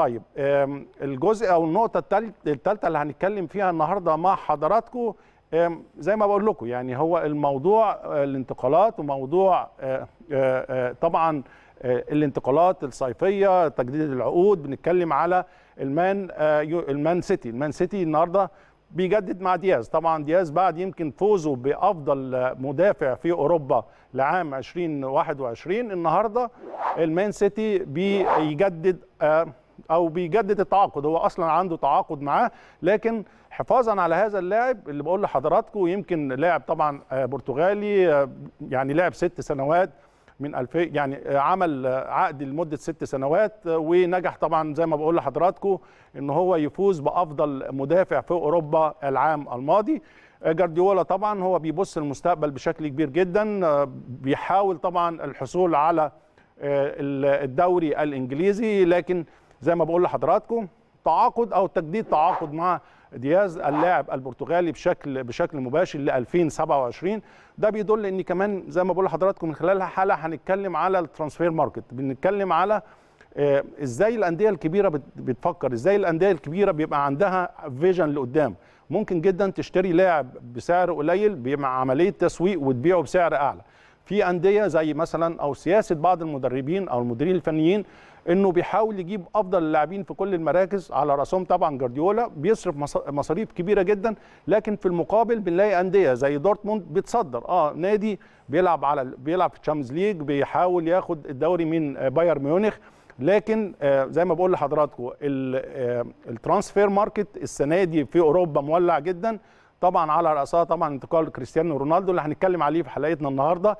طيب الجزء او النقطه الثالثه اللي هنتكلم فيها النهارده مع حضراتكم زي ما بقول لكم يعني هو الموضوع آه، الانتقالات وموضوع آه، آه، طبعا الانتقالات الصيفيه تجديد العقود بنتكلم على المان المان سيتي المان سيتي النهارده بيجدد مع دياز طبعا دياز بعد يمكن فوزه بافضل مدافع في اوروبا لعام 2021 النهارده المان سيتي بيجدد او بيجدد التعاقد هو اصلا عنده تعاقد معاه لكن حفاظا على هذا اللاعب اللي بقول لحضراتكم يمكن لاعب طبعا آه، برتغالي آه، يعني لعب ست سنوات من 2000 يعني آه، عمل عقد لمده ست سنوات ونجح طبعا زي ما بقول لحضراتكم ان هو يفوز بافضل مدافع في اوروبا العام الماضي جارديولا طبعا هو بيبص المستقبل بشكل كبير جدا بيحاول طبعا الحصول على الدوري الانجليزي لكن زي ما بقول لحضراتكم تعاقد او تجديد تعاقد مع دياز اللاعب البرتغالي بشكل بشكل مباشر ل 2027 ده بيدل ان كمان زي ما بقول لحضراتكم من خلال حلقه هنتكلم على الترانسفير ماركت بنتكلم على آه، ازاي الانديه الكبيره بتفكر ازاي الانديه الكبيره بيبقى عندها فيجن لقدام ممكن جدا تشتري لاعب بسعر قليل مع عمليه تسويق وتبيعه بسعر اعلى في انديه زي مثلا او سياسه بعض المدربين او المديرين الفنيين انه بيحاول يجيب افضل اللاعبين في كل المراكز على راسهم طبعا جارديولا بيصرف مصاريف كبيره جدا لكن في المقابل بنلاقي انديه زي دورتموند بتصدر اه نادي بيلعب على بيلعب في تشامبيونز ليج بيحاول ياخد الدوري من آه، بايرن ميونخ لكن آه، زي ما بقول لحضراتكم آه، الترانسفير ماركت السنه دي في اوروبا مولع جدا طبعا على راسها طبعا انتقال كريستيانو رونالدو اللي هنتكلم عليه في حلقتنا النهارده